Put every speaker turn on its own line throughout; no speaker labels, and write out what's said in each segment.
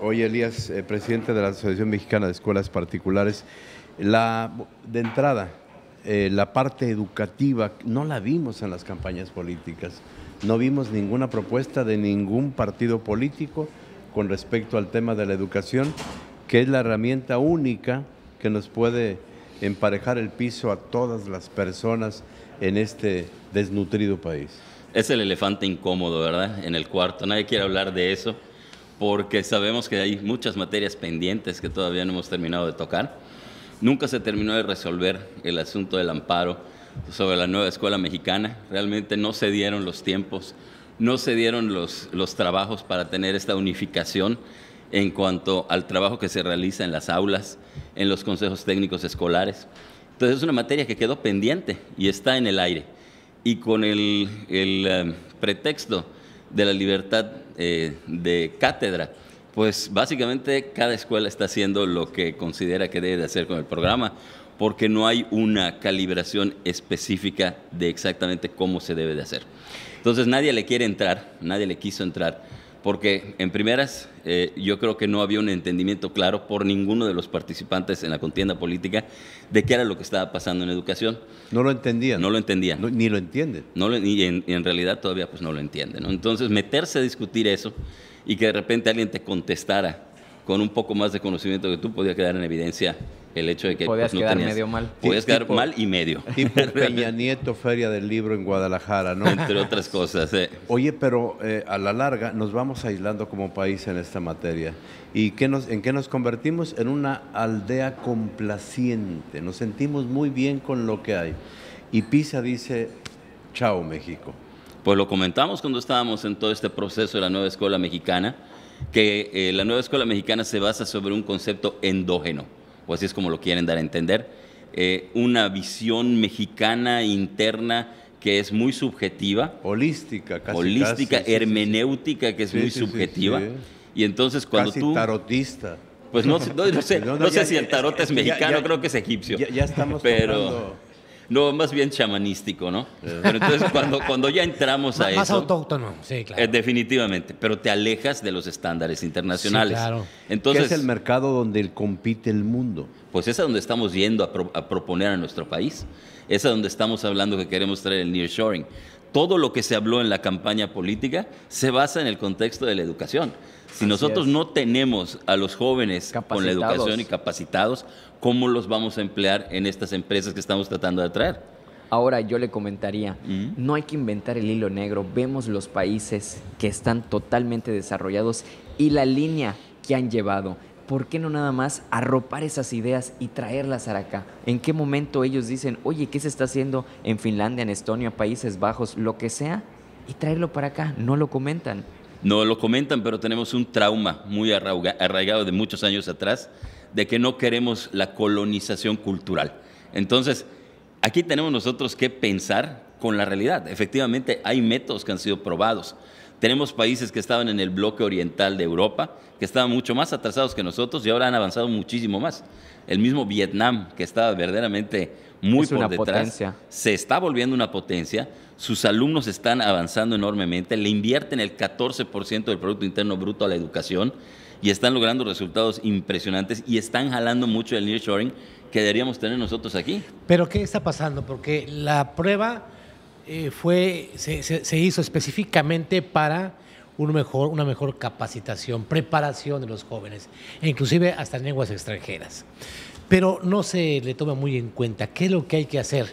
Hoy Elías, eh, presidente de la Asociación Mexicana de Escuelas Particulares. La, de entrada, eh, la parte educativa no la vimos en las campañas políticas. No vimos ninguna propuesta de ningún partido político con respecto al tema de la educación, que es la herramienta única que nos puede emparejar el piso a todas las personas en este desnutrido país.
Es el elefante incómodo, ¿verdad? En el cuarto. Nadie quiere hablar de eso porque sabemos que hay muchas materias pendientes que todavía no hemos terminado de tocar. Nunca se terminó de resolver el asunto del amparo sobre la nueva escuela mexicana. Realmente no se dieron los tiempos, no se dieron los, los trabajos para tener esta unificación en cuanto al trabajo que se realiza en las aulas, en los consejos técnicos escolares. Entonces es una materia que quedó pendiente y está en el aire. Y con el, el eh, pretexto de la libertad eh, de cátedra. Pues básicamente cada escuela está haciendo lo que considera que debe de hacer con el programa, porque no hay una calibración específica de exactamente cómo se debe de hacer. Entonces nadie le quiere entrar, nadie le quiso entrar porque en primeras eh, yo creo que no había un entendimiento claro por ninguno de los participantes en la contienda política de qué era lo que estaba pasando en educación. No lo entendían. No lo entendían. ni lo entienden. No y, en, realidad todavía pues no lo entienden. Entonces meterse a discutir eso y que de repente alguien te contestara con un poco más de conocimiento que tú podía quedar en evidencia el hecho de que pues, podías quedar medio mal. Podías quedar mal y medio. Tipo Peña
Nieto Feria del Libro en Guadalajara, ¿no? Entre otras
cosas. Eh.
Oye, pero eh, a la larga nos vamos aislando como país en esta materia. ¿Y en qué nos convertimos? En una aldea complaciente. Nos sentimos muy bien con lo que hay. Y Pisa dice, chao México.
Pues lo comentamos cuando estábamos en todo este proceso de la nueva escuela mexicana, que eh, la nueva escuela mexicana se basa sobre un concepto endógeno o así es como lo quieren dar a entender, eh, una visión mexicana interna que es muy subjetiva. Holística, casi. Holística, hermenéutica, que es muy subjetiva. Y entonces cuando casi tú... Tarotista. Pues no, sé, no, sé si el tarot es, mexicano, creo que es egipcio. Ya, estamos pero... No, más bien chamanístico, ¿no? Pero entonces cuando, cuando ya entramos a eso... Más
autóctono, sí, claro.
Eh, definitivamente, pero te alejas de los estándares internacionales. Sí, claro. Entonces, es el
mercado donde compite el mundo?
Pues es donde estamos yendo a, proponer a nuestro país. Es a donde estamos hablando que queremos traer el nearshoring todo lo que se habló en la campaña política se basa en el contexto de la educación. Si nosotros no tenemos a los jóvenes con la educación y capacitados, ¿cómo los vamos a emplear en estas empresas que estamos tratando de atraer?
Ahora yo le comentaría, no hay que inventar el hilo negro, vemos los países que están totalmente desarrollados y la línea que han llevado. ¿por qué no nada más arropar esas ideas y traerlas para acá? ¿En qué momento ellos dicen, oye, ¿qué se está haciendo en Finlandia, en Estonia, Países Bajos, lo que sea? Y traerlo para acá, no lo comentan.
No lo comentan, pero tenemos un trauma muy arraigado de muchos años atrás de que no queremos la colonización cultural. Entonces, aquí tenemos nosotros que pensar con la realidad. Efectivamente, hay métodos que han sido probados. Tenemos países que estaban en el bloque oriental de Europa, que estaban mucho más atrasados que nosotros y ahora han avanzado muchísimo más. El mismo Vietnam, que estaba verdaderamente muy por detrás, se está volviendo una potencia. Sus alumnos están avanzando enormemente, le invierten el 14% del Producto Interno Bruto a la educación y están logrando resultados impresionantes y están jalando mucho el nearshoring que deberíamos tener nosotros aquí.
Pero ¿qué está pasando? Porque la prueba eh, fue, se, se, hizo específicamente para mejor, una mejor capacitación, preparación de los jóvenes, e inclusive hasta en lenguas extranjeras. Pero no se le toma muy en cuenta qué es lo que hay que hacer.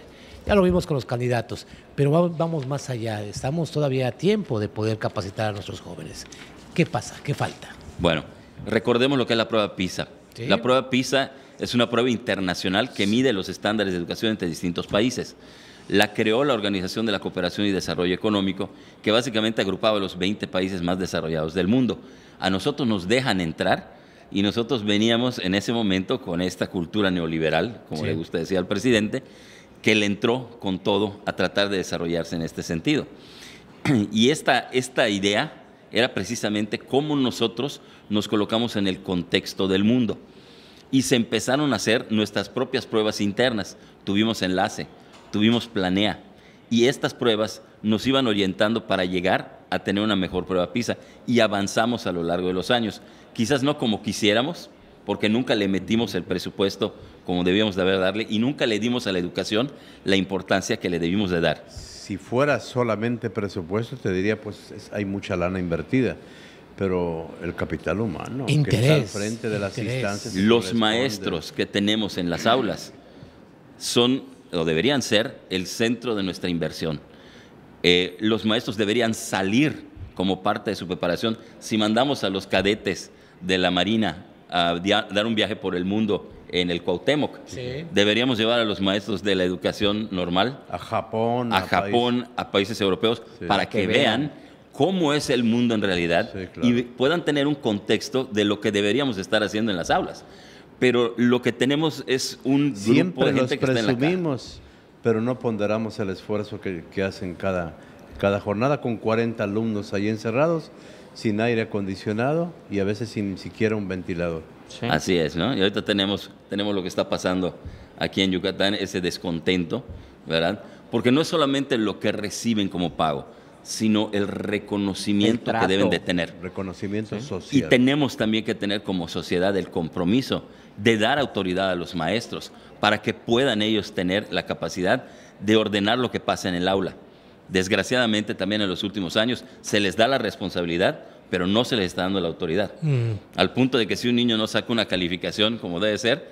Ya lo vimos con los candidatos, pero vamos más allá. Estamos todavía a tiempo de poder capacitar a nuestros jóvenes. ¿Qué pasa? ¿Qué falta?
Bueno, recordemos lo que es la prueba PISA. La prueba PISA es una prueba internacional que mide los estándares de educación entre distintos países la creó la Organización de la Cooperación y Desarrollo Económico, que básicamente agrupaba los 20 países más desarrollados del mundo. A nosotros nos dejan entrar y nosotros veníamos en ese momento con esta cultura neoliberal, como le gusta decir al presidente, que le entró con todo a tratar de desarrollarse en este sentido. Y esta, esta idea era precisamente cómo nosotros nos colocamos en el contexto del mundo. Y se empezaron a hacer nuestras propias pruebas internas. Tuvimos enlace, tuvimos Planea. Y estas pruebas nos iban orientando para llegar a tener una mejor prueba PISA y avanzamos a lo largo de los años. Quizás no como quisiéramos, porque nunca le metimos el presupuesto como debíamos de haber darle y nunca le dimos a la educación la importancia que le debimos de dar. Si
fuera solamente
presupuesto,
te diría, pues hay mucha lana invertida, pero el capital humano que está al frente de las instancias... Los maestros
que tenemos en las aulas son o deberían ser, el centro de nuestra inversión. Eh, los maestros deberían salir como parte de su preparación. Si mandamos a los cadetes de la Marina a dar un viaje por el mundo en el Cuauhtémoc, deberíamos llevar a los maestros de la educación normal a Japón, a, Japón, a países europeos para que, vean cómo es el mundo en realidad y puedan tener un contexto de lo que deberíamos estar haciendo en las aulas pero lo que tenemos es un Siempre de gente que
presumimos, pero no ponderamos el esfuerzo que, hacen cada, cada jornada con 40 alumnos ahí encerrados, sin aire acondicionado y a veces sin siquiera
un ventilador. Así es, ¿no? Y ahorita tenemos, tenemos lo que está pasando aquí en Yucatán, ese descontento, ¿verdad? Porque no es solamente lo que reciben como pago, sino el reconocimiento que deben de tener.
Reconocimiento
social. Y tenemos también que tener como sociedad el compromiso de dar autoridad a los maestros para que puedan ellos tener la capacidad de ordenar lo que pasa en el aula. Desgraciadamente también en los últimos años se les da la responsabilidad, pero no se les está dando la autoridad. Mm. Al punto de que si un niño no saca una calificación como debe ser,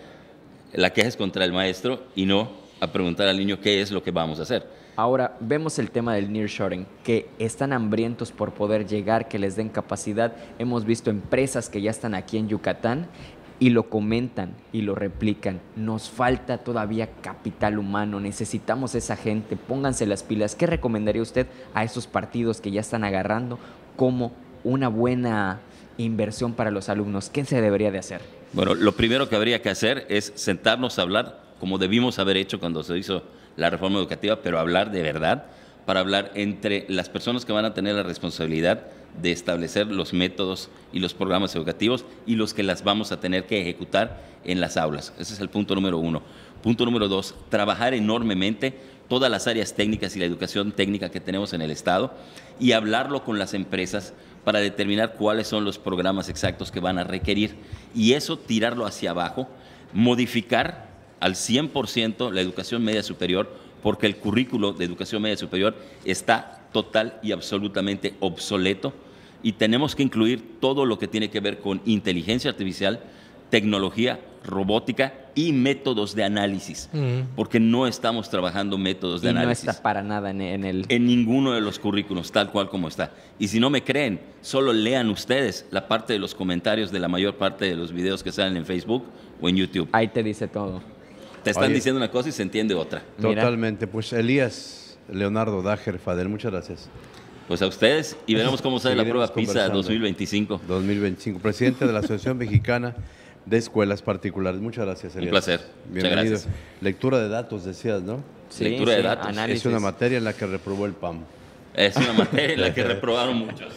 la queja es contra el maestro y no a preguntar al niño qué es lo que vamos a hacer.
Ahora, vemos el tema del nearshoring, que están hambrientos por poder llegar, que les den capacidad. Hemos visto empresas que ya están aquí en Yucatán y lo comentan y lo replican. Nos falta todavía capital humano, necesitamos esa gente, pónganse las pilas. ¿Qué recomendaría usted a esos partidos que ya están agarrando como una buena inversión para los alumnos? ¿Qué se debería de hacer?
Bueno, lo primero que habría que hacer es sentarnos a hablar como debimos haber hecho cuando se hizo la reforma educativa, pero hablar de verdad, para hablar entre las personas que van a tener la responsabilidad de establecer los métodos y los programas educativos y los que las vamos a tener que ejecutar en las aulas. Ese es el punto número uno. Punto número dos, trabajar enormemente todas las áreas técnicas y la educación técnica que tenemos en el Estado y hablarlo con las empresas para determinar cuáles son los programas exactos que van a requerir y eso tirarlo hacia abajo, modificar al 100% la educación media superior porque el currículo de educación media superior está total y absolutamente obsoleto y tenemos que incluir todo lo que tiene que ver con inteligencia artificial, tecnología, robótica y métodos de análisis, mm. porque no estamos trabajando métodos de análisis. No está para nada en, en, el... En ninguno de los currículos, tal cual como está. Y si no me creen, solo lean ustedes la parte de los comentarios de la mayor parte de los videos que salen en Facebook o en YouTube. Ahí te dice todo. Te están diciendo una cosa y se entiende otra. Totalmente.
Pues Elías Leonardo Dajer, Fadel, muchas gracias.
Pues a ustedes y veremos cómo sale la prueba PISA 2025. 2025. Presidente de la Asociación
Mexicana de Escuelas Particulares. Muchas gracias, Elías. Un placer. Muchas gracias. Lectura de datos, decías, ¿no? Sí, Lectura de datos. Es una materia en la que reprobó el PAM. Es una materia en la que reprobaron
muchos.